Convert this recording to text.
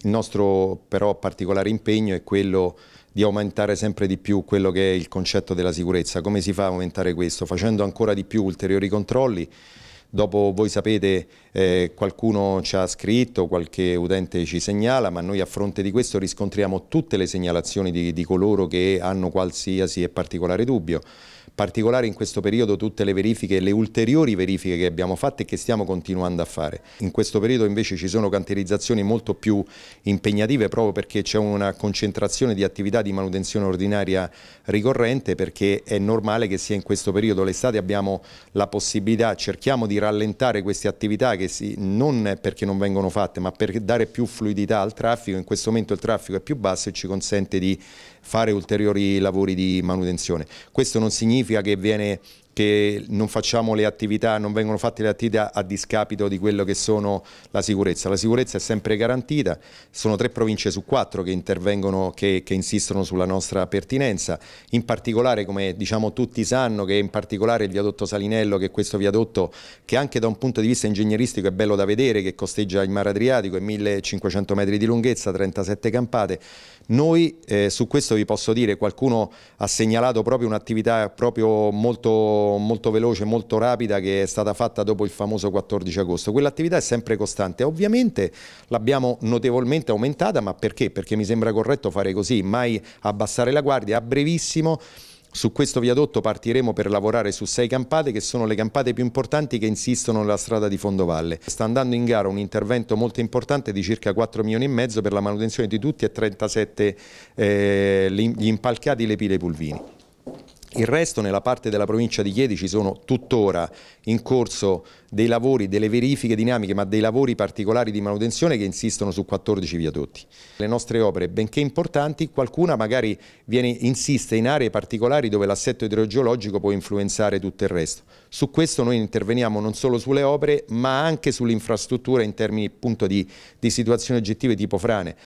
Il nostro però particolare impegno è quello di aumentare sempre di più quello che è il concetto della sicurezza. Come si fa a aumentare questo? Facendo ancora di più ulteriori controlli Dopo voi sapete eh, qualcuno ci ha scritto, qualche udente ci segnala, ma noi a fronte di questo riscontriamo tutte le segnalazioni di, di coloro che hanno qualsiasi e particolare dubbio particolare in questo periodo tutte le verifiche, le ulteriori verifiche che abbiamo fatto e che stiamo continuando a fare. In questo periodo invece ci sono canterizzazioni molto più impegnative proprio perché c'è una concentrazione di attività di manutenzione ordinaria ricorrente perché è normale che sia in questo periodo l'estate abbiamo la possibilità, cerchiamo di di rallentare queste attività che si, non perché non vengono fatte ma per dare più fluidità al traffico, in questo momento il traffico è più basso e ci consente di fare ulteriori lavori di manutenzione. Questo non significa che viene che non facciamo le attività, non vengono fatte le attività a discapito di quello che sono la sicurezza. La sicurezza è sempre garantita, sono tre province su quattro che intervengono, che, che insistono sulla nostra pertinenza, in particolare come diciamo tutti sanno che in particolare il viadotto Salinello, che è questo viadotto che anche da un punto di vista ingegneristico è bello da vedere, che costeggia il mare Adriatico, è 1500 metri di lunghezza, 37 campate, noi eh, su questo vi posso dire, qualcuno ha segnalato proprio un'attività proprio molto molto, veloce, molto rapida che è stata fatta dopo il famoso 14 agosto. Quell'attività è sempre costante. Ovviamente l'abbiamo notevolmente aumentata, ma perché? Perché mi sembra corretto fare così, mai abbassare la guardia. A brevissimo su questo viadotto partiremo per lavorare su sei campate che sono le campate più importanti che insistono nella strada di Fondovalle. Sta andando in gara un intervento molto importante di circa 4 milioni e mezzo per la manutenzione di tutti e 37 eh, gli impalcati e le pile pulvini. Il resto nella parte della provincia di Chieti ci sono tuttora in corso dei lavori, delle verifiche dinamiche, ma dei lavori particolari di manutenzione che insistono su 14 viadotti. Le nostre opere, benché importanti, qualcuna magari viene, insiste in aree particolari dove l'assetto idrogeologico può influenzare tutto il resto. Su questo noi interveniamo non solo sulle opere, ma anche sull'infrastruttura in termini appunto, di, di situazioni oggettive tipo frane.